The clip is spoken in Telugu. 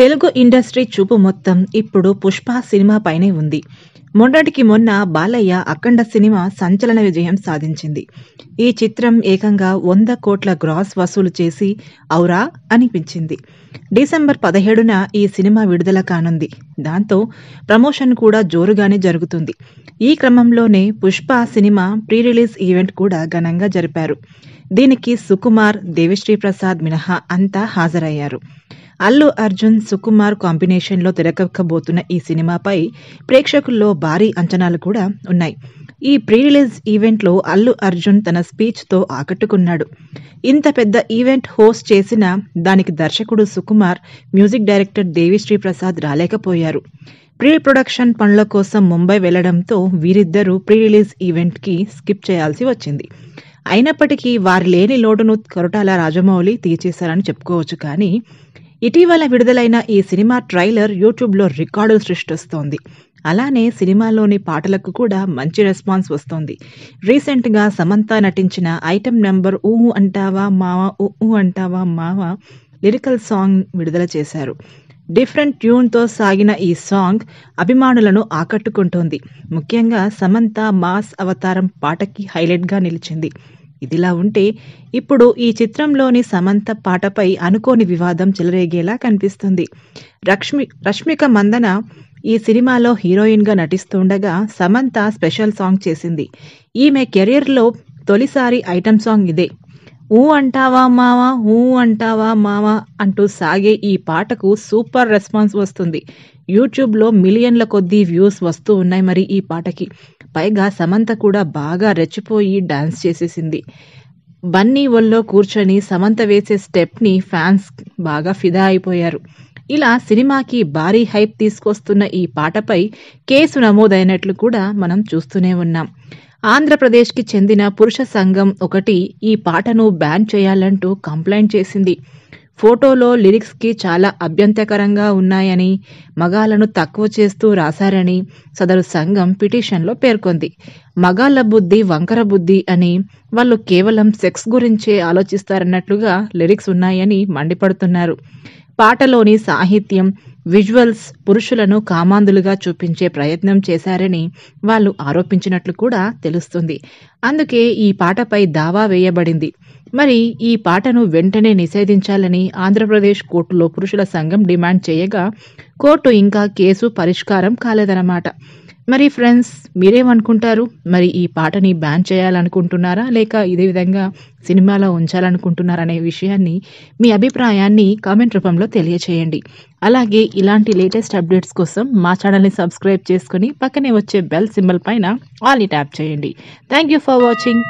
తెలుగు ఇండస్ట్రీ చూపు మొత్తం ఇప్పుడు పుష్ప సినిమా పైనే ఉంది మొన్నటికి మొన్న బాలయ్య అఖండ సినిమా సంచలన విజయం సాధించింది ఈ చిత్రం ఏకంగా వంద కోట్ల గ్రాస్ వసూలు చేసి ఔరా అనిపించింది డిసెంబర్ పదిహేడున ఈ సినిమా విడుదల కానుంది దాంతో ప్రమోషన్ కూడా జోరుగానే జరుగుతుంది ఈ క్రమంలోనే Pushpa cinema pre release event కూడా ఘనంగా జరిపారు దీనికి సుకుమార్ దేవిశ్రీ ప్రసాద్ మినహా అంతా హాజరయ్యారు అల్లు అర్జున్ సుకుమార్ కాంబినేషన్లో తెరకెక్కబోతున్న ఈ సినిమాపై ప్రేక్షకుల్లో భారీ అంచనాలు కూడా ఉన్నాయి ఈ ప్రీ రిలీజ్ ఈవెంట్లో అల్లు అర్జున్ తన స్పీచ్తో ఆకట్టుకున్నాడు ఇంత పెద్ద ఈవెంట్ హోస్ట్ చేసిన దానికి దర్శకుడు సుకుమార్ మ్యూజిక్ డైరెక్టర్ దేవిశ్రీ ప్రసాద్ రాలేకపోయారు ప్రీ ప్రొడక్షన్ పనుల కోసం ముంబై వెళ్లడంతో వీరిద్దరూ ప్రీ రిలీజ్ ఈవెంట్కి స్కిప్ చేయాల్సి వచ్చింది అయినప్పటికీ వారి లేని లోటును కొరటాల రాజమౌళి తీర్చేశారని చెప్పుకోవచ్చు కానీ ఇటీవల విడుదలైన ఈ సినిమా ట్రైలర్ యూట్యూబ్లో రికార్డులు సృష్టిస్తోంది అలానే సినిమాలోని పాటలకు కూడా మంచి రెస్పాన్స్ వస్తోంది రీసెంట్గా సమంత నటించిన ఐటెం నెంబర్ ఊహు అంటావా మావా ఊహు అంటావా మావా లిరికల్ సాంగ్ విడుదల చేశారు డిఫరెంట్ ట్యూన్తో సాగిన ఈ సాంగ్ అభిమానులను ఆకట్టుకుంటోంది ముఖ్యంగా సమంత మాస్ అవతారం పాటకి హైలైట్గా నిలిచింది ఇదిలా ఉంటే ఇప్పుడు ఈ చిత్రంలోని సమంత పాటపై అనుకోని వివాదం చెలరేగేలా కనిపిస్తుంది రక్ష్మి రష్మిక మందన ఈ సినిమాలో హీరోయిన్గా నటిస్తుండగా సమంత స్పెషల్ సాంగ్ చేసింది ఈమె కెరీర్లో తొలిసారి ఐటమ్ సాంగ్ ఇదే ఊ అంటావా మావా ఊ అంటావా మావా అంటూ సాగే ఈ పాటకు సూపర్ రెస్పాన్స్ వస్తుంది యూట్యూబ్లో మిలియన్ల కొద్దీ వ్యూస్ వస్తూ ఉన్నాయి మరి ఈ పాటకి పైగా సమంత కూడా బాగా రెచ్చిపోయి డాన్స్ చేసేసింది బన్నీ వల్లో కూర్చొని సమంత వేసే స్టెప్ని ఫ్యాన్స్ బాగా ఫిదా అయిపోయారు ఇలా సినిమాకి భారీ హైప్ తీసుకొస్తున్న ఈ పాటపై కేసు నమోదైనట్లు కూడా మనం చూస్తూనే ఉన్నాం ఆంధ్రప్రదేశ్కి చెందిన పురుష సంఘం ఒకటి ఈ పాటను బ్యాన్ చేయాలంటూ కంప్లైంట్ చేసింది ఫోటోలో లిరిక్స్కి చాలా అభ్యంతకరంగా ఉన్నాయని మగాలను తక్కువ చేస్తూ రాశారని సదరు సంఘం పిటిషన్లో పేర్కొంది మగాళ్ల బుద్ధి వంకర బుద్ధి అని వాళ్ళు కేవలం సెక్స్ గురించే ఆలోచిస్తారన్నట్లుగా లిరిక్స్ ఉన్నాయని మండిపడుతున్నారు పాటలోని సాహిత్యం విజువల్స్ పురుషులను కామాంధులుగా చూపించే ప్రయత్నం చేశారని వాళ్ళు ఆరోపించినట్లు కూడా తెలుస్తుంది అందుకే ఈ పాటపై దావా వేయబడింది మరి ఈ పాటను వెంటనే నిషేధించాలని ఆంధ్రప్రదేశ్ కోర్టులో పురుషుల సంఘం డిమాండ్ చేయగా కోర్టు ఇంకా కేసు పరిష్కారం కాలేదన్నమాట మరి ఫ్రెండ్స్ మీరేమనుకుంటారు మరి ఈ పాటని బ్యాన్ చేయాలనుకుంటున్నారా లేక ఇదే విధంగా సినిమాలో ఉంచాలనుకుంటున్నారా అనే విషయాన్ని మీ అభిప్రాయాన్ని కామెంట్ రూపంలో తెలియచేయండి అలాగే ఇలాంటి లేటెస్ట్ అప్డేట్స్ కోసం మా ఛానల్ని సబ్స్క్రైబ్ చేసుకుని పక్కనే వచ్చే బెల్ సింబల్ పైన ఆల్ని ట్యాప్ చేయండి థ్యాంక్ యూ ఫర్ వాచింగ్